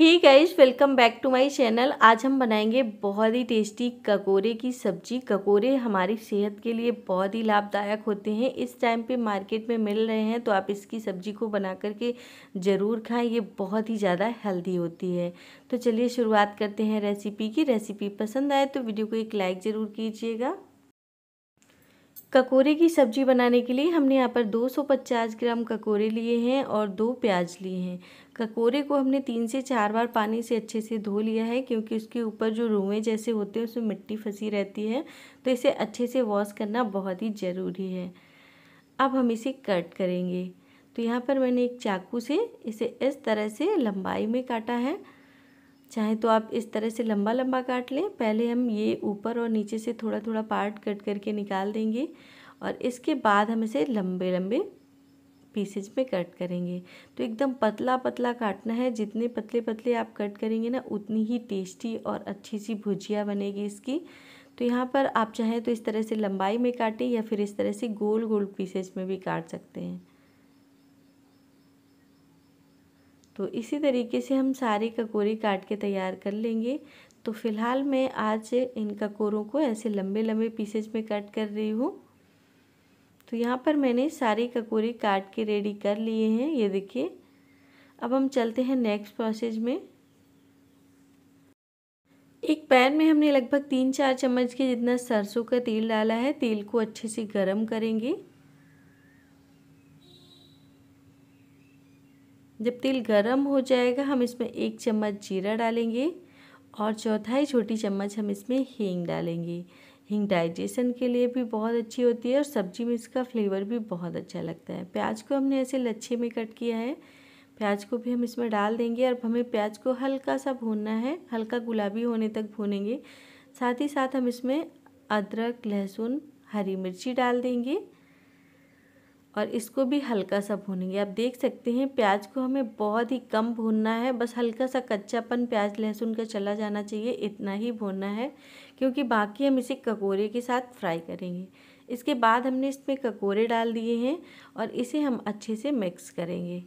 he guys welcome back to my channel आज हम बनाएंगे बहुत ही टेस्टी ककोरे की सब्जी ककोरे हमारी सेहत के लिए बहुत ही लाभदायक होते हैं इस टाइम पे मार्केट में मिल रहे हैं तो आप इसकी सब्जी को बना करके ज़रूर खाएं ये बहुत ही ज़्यादा हेल्दी होती है तो चलिए शुरुआत करते हैं रेसिपी की रेसिपी पसंद आए तो वीडियो को एक लाइक ज़रूर कीजिएगा ककोरे की सब्ज़ी बनाने के लिए हमने यहाँ पर 250 ग्राम ककोरे लिए हैं और दो प्याज लिए हैं ककोरे को हमने तीन से चार बार पानी से अच्छे से धो लिया है क्योंकि उसके ऊपर जो रुएँ जैसे होते हैं उसमें मिट्टी फंसी रहती है तो इसे अच्छे से वॉश करना बहुत ही ज़रूरी है अब हम इसे कट करेंगे तो यहाँ पर मैंने एक चाकू से इसे इस तरह से लंबाई में काटा है चाहे तो आप इस तरह से लंबा लंबा काट लें पहले हम ये ऊपर और नीचे से थोड़ा थोड़ा पार्ट कट करके निकाल देंगे और इसके बाद हम इसे लंबे लंबे पीसेज में कट करेंगे तो एकदम पतला पतला काटना है जितने पतले पतले आप कट करेंगे ना उतनी ही टेस्टी और अच्छी सी भुजिया बनेगी इसकी तो यहाँ पर आप चाहें तो इस तरह से लंबाई में काटें या फिर इस तरह से गोल गोल पीसेज में भी काट सकते हैं तो इसी तरीके से हम सारी ककोरी काट के तैयार कर लेंगे तो फिलहाल मैं आज इन ककोरों को ऐसे लंबे लंबे पीसेज में कट कर रही हूँ तो यहाँ पर मैंने सारी ककोरी काट के रेडी कर लिए हैं ये देखिए अब हम चलते हैं नेक्स्ट प्रोसेस में एक पैन में हमने लगभग तीन चार चम्मच के जितना सरसों का तेल डाला है तेल को अच्छे से गर्म करेंगे जब तेल गर्म हो जाएगा हम इसमें एक चम्मच जीरा डालेंगे और चौथाई छोटी चम्मच हम इसमें हींग डालेंगे हींग डाइजेशन के लिए भी बहुत अच्छी होती है और सब्जी में इसका फ्लेवर भी बहुत अच्छा लगता है प्याज को हमने ऐसे लच्छे में कट किया है प्याज को भी हम इसमें डाल देंगे और हमें प्याज को हल्का सा भूनना है हल्का गुलाबी होने तक भूनेंगे साथ ही साथ हम इसमें अदरक लहसुन हरी मिर्ची डाल देंगे और इसको भी हल्का सा भूनेंगे आप देख सकते हैं प्याज को हमें बहुत ही कम भूनना है बस हल्का सा कच्चापन प्याज लहसुन का चला जाना चाहिए इतना ही भूनना है क्योंकि बाकी हम इसे ककोरे के साथ फ्राई करेंगे इसके बाद हमने इसमें ककोरे डाल दिए हैं और इसे हम अच्छे से मिक्स करेंगे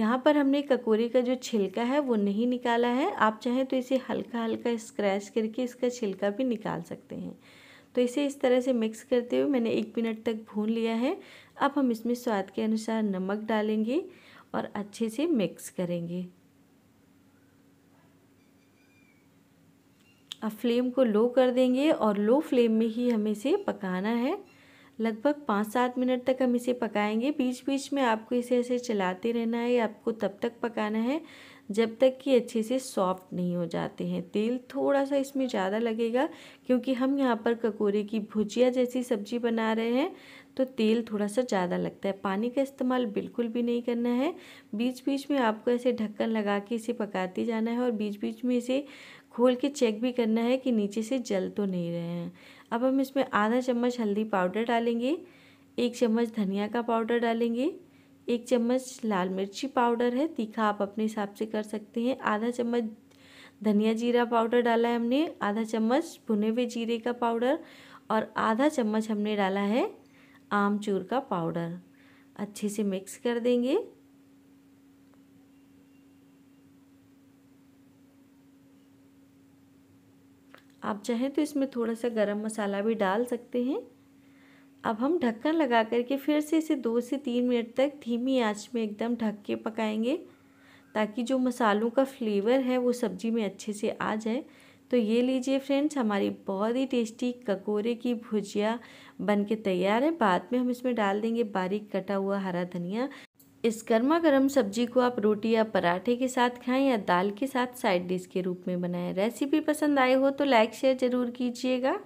यहाँ पर हमने ककोरे का जो छिलका है वो नहीं निकाला है आप चाहें तो इसे हल्का हल्का स्क्रैच करके इसका छिलका भी निकाल सकते हैं तो इसे इस तरह से मिक्स करते हुए मैंने एक मिनट तक भून लिया है अब हम इसमें स्वाद के अनुसार नमक डालेंगे और अच्छे से मिक्स करेंगे अब फ्लेम को लो कर देंगे और लो फ्लेम में ही हमें इसे पकाना है लगभग पाँच सात मिनट तक हम इसे पकाएंगे बीच बीच में आपको इसे ऐसे चलाते रहना है आपको तब तक पकाना है जब तक कि अच्छे से सॉफ्ट नहीं हो जाते हैं तेल थोड़ा सा इसमें ज़्यादा लगेगा क्योंकि हम यहाँ पर ककोरे की भुजिया जैसी सब्जी बना रहे हैं तो तेल थोड़ा सा ज़्यादा लगता है पानी का इस्तेमाल बिल्कुल भी नहीं करना है बीच बीच में आपको ऐसे ढक्कन लगा के इसे पकाते जाना है और बीच बीच में इसे खोल के चेक भी करना है कि नीचे से जल तो नहीं रहे हैं अब हम इसमें आधा चम्मच हल्दी पाउडर डालेंगे एक चम्मच धनिया का पाउडर डालेंगे एक चम्मच लाल मिर्ची पाउडर है तीखा आप अपने हिसाब से कर सकते हैं आधा चम्मच धनिया जीरा पाउडर डाला है हमने आधा चम्मच भुने हुए जीरे का पाउडर और आधा चम्मच हमने डाला है आमचूर का पाउडर अच्छे से मिक्स कर देंगे आप चाहें तो इसमें थोड़ा सा गरम मसाला भी डाल सकते हैं अब हम ढक्कन लगा करके फिर से इसे दो से तीन मिनट तक धीमी आंच में एकदम ढक के पकाएंगे ताकि जो मसालों का फ्लेवर है वो सब्जी में अच्छे से आ जाए तो ये लीजिए फ्रेंड्स हमारी बहुत ही टेस्टी ककोरे की भुजिया बन के तैयार है बाद में हम इसमें डाल देंगे बारीक कटा हुआ हरा धनिया इस गर्मा गर्म सब्जी को आप रोटी या पराठे के साथ खाएं या दाल के साथ साइड डिश के रूप में बनाएं रेसिपी पसंद आई हो तो लाइक शेयर ज़रूर कीजिएगा